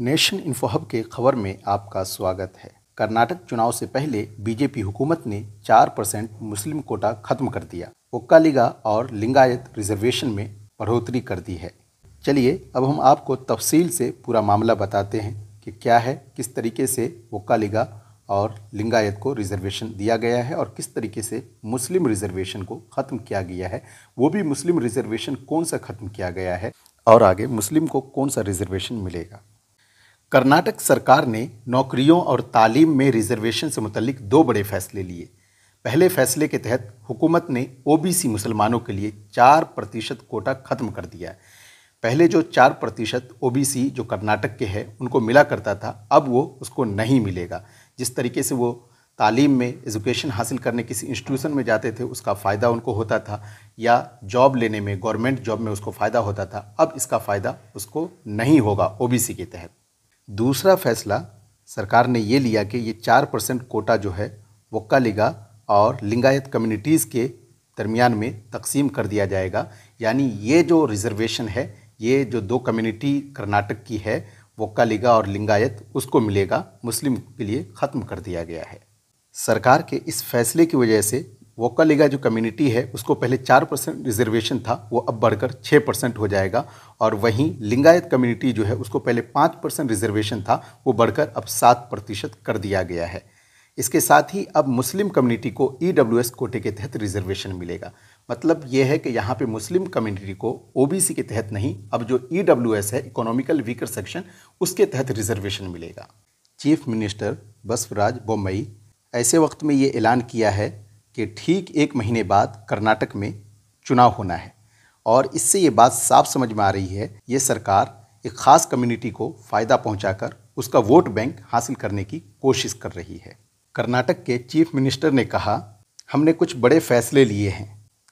nation इन्फोहब के खबर में आपका स्वागत है कर्नाटक चुनाव से पहले बीजेपी हुकूमत ने चार परसेंट मुस्लिम कोटा खत्म कर दिया ओक्कालिगा और लिंगायत रिजर्वेशन में बढ़ोतरी कर दी है चलिए अब हम आपको तफसील से पूरा मामला बताते हैं कि क्या है किस तरीके से ओक्कालिगा और लिंगायत को रिजर्वेशन दिया गया है और किस तरीके से मुस्लिम रिजर्वेशन को ख़त्म किया गया है वो भी मुस्लिम रिजर्वेशन कौन सा ख़त्म किया गया है और आगे मुस्लिम को कौन सा रिजर्वेशन मिलेगा कर्नाटक सरकार ने नौकरियों और तालीम में रिजर्वेशन से मुतलिक दो बड़े फैसले लिए पहले फैसले के तहत हुकूमत ने ओबीसी मुसलमानों के लिए चार प्रतिशत कोटा ख़त्म कर दिया है पहले जो चार प्रतिशत ओ जो कर्नाटक के हैं उनको मिला करता था अब वो उसको नहीं मिलेगा जिस तरीके से वो तालीम में एजुकेशन हासिल करने किसी इंस्टीट्यूशन में जाते थे उसका फ़ायदा उनको होता था या जॉब लेने में गवर्नमेंट जॉब में उसको फ़ायदा होता था अब इसका फ़ायदा उसको नहीं होगा ओबीसी के तहत दूसरा फैसला सरकार ने ये लिया कि ये चार परसेंट कोटा जो है वक्का लिगा और लिंगायत कम्युनिटीज़ के दरमियान में तकसीम कर दिया जाएगा यानी ये जो रिजर्वेशन है ये जो दो कम्युनिटी कर्नाटक की है वक्का लिगा और लिंगायत उसको मिलेगा मुस्लिम के लिए ख़त्म कर दिया गया है सरकार के इस फैसले की वजह से वोकल लेगा जो कम्युनिटी है उसको पहले चार परसेंट रिजर्वेशन था वो अब बढ़कर छः परसेंट हो जाएगा और वहीं लिंगायत कम्युनिटी जो है उसको पहले पाँच परसेंट रिजर्वेशन था वो बढ़कर अब सात प्रतिशत कर दिया गया है इसके साथ ही अब मुस्लिम कम्युनिटी को ई e कोटे के तहत रिजर्वेशन मिलेगा मतलब ये है कि यहाँ पे मुस्लिम कम्युनिटी को ओ के तहत नहीं अब जो ई e है इकोनॉमिकल वीकर सेक्शन उसके तहत रिजर्वेशन मिलेगा चीफ मिनिस्टर बसवराज बम्बई ऐसे वक्त में ये ऐलान किया है कि ठीक एक महीने बाद कर्नाटक में चुनाव होना है और इससे ये बात साफ समझ में आ रही है ये सरकार एक ख़ास कम्युनिटी को फ़ायदा पहुंचाकर उसका वोट बैंक हासिल करने की कोशिश कर रही है कर्नाटक के चीफ मिनिस्टर ने कहा हमने कुछ बड़े फैसले लिए हैं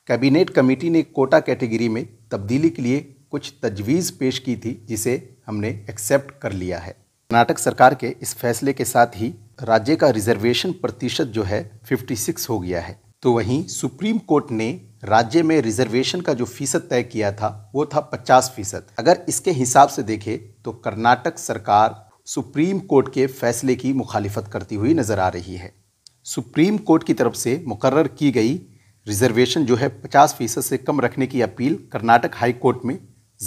कैबिनेट कमेटी ने कोटा कैटेगरी में तब्दीली के लिए कुछ तजवीज़ पेश की थी जिसे हमने एक्सेप्ट कर लिया है कर्नाटक सरकार के इस फैसले के साथ ही राज्य का रिजर्वेशन प्रतिशत जो है 56 हो गया है तो वहीं सुप्रीम कोर्ट ने राज्य में रिजर्वेशन का जो फीसद तय किया था वो था 50 फीसद अगर इसके हिसाब से देखें तो कर्नाटक सरकार सुप्रीम कोर्ट के फैसले की मुखालिफत करती हुई नज़र आ रही है सुप्रीम कोर्ट की तरफ से मुकर की गई रिजर्वेशन जो है 50 फीसद से कम रखने की अपील कर्नाटक हाई कोर्ट में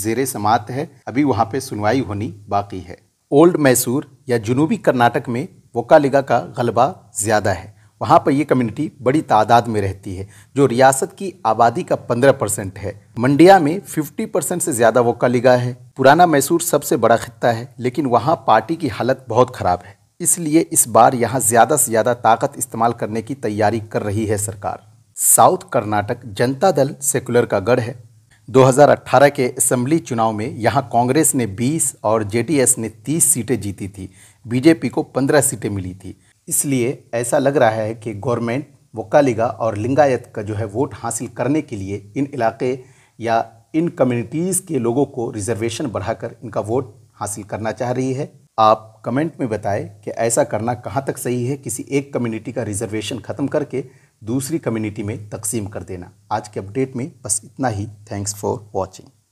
जेर समात है अभी वहाँ पर सुनवाई होनी बाकी है ओल्ड मैसूर या जुनूबी कर्नाटक में वोकालिगा का गलबा ज़्यादा है वहाँ पर ये कम्युनिटी बड़ी तादाद में रहती है जो रियासत की आबादी का 15 परसेंट है मंडिया में 50 परसेंट से ज़्यादा वोकालिगा है पुराना मैसूर सबसे बड़ा खत्ता है लेकिन वहाँ पार्टी की हालत बहुत ख़राब है इसलिए इस बार यहाँ ज़्यादा से ज़्यादा ताकत इस्तेमाल करने की तैयारी कर रही है सरकार साउथ कर्नाटक जनता दल सेकुलर का गढ़ है 2018 के असेंबली चुनाव में यहां कांग्रेस ने 20 और जेडीएस ने 30 सीटें जीती थी बीजेपी को 15 सीटें मिली थी इसलिए ऐसा लग रहा है कि गवर्नमेंट वकालिगा और लिंगायत का जो है वोट हासिल करने के लिए इन इलाके या इन कम्युनिटीज़ के लोगों को रिजर्वेशन बढ़ाकर इनका वोट हासिल करना चाह रही है आप कमेंट में बताएं कि ऐसा करना कहाँ तक सही है किसी एक कम्युनिटी का रिजर्वेशन ख़त्म करके दूसरी कम्युनिटी में तकसीम कर देना आज के अपडेट में बस इतना ही थैंक्स फॉर वॉचिंग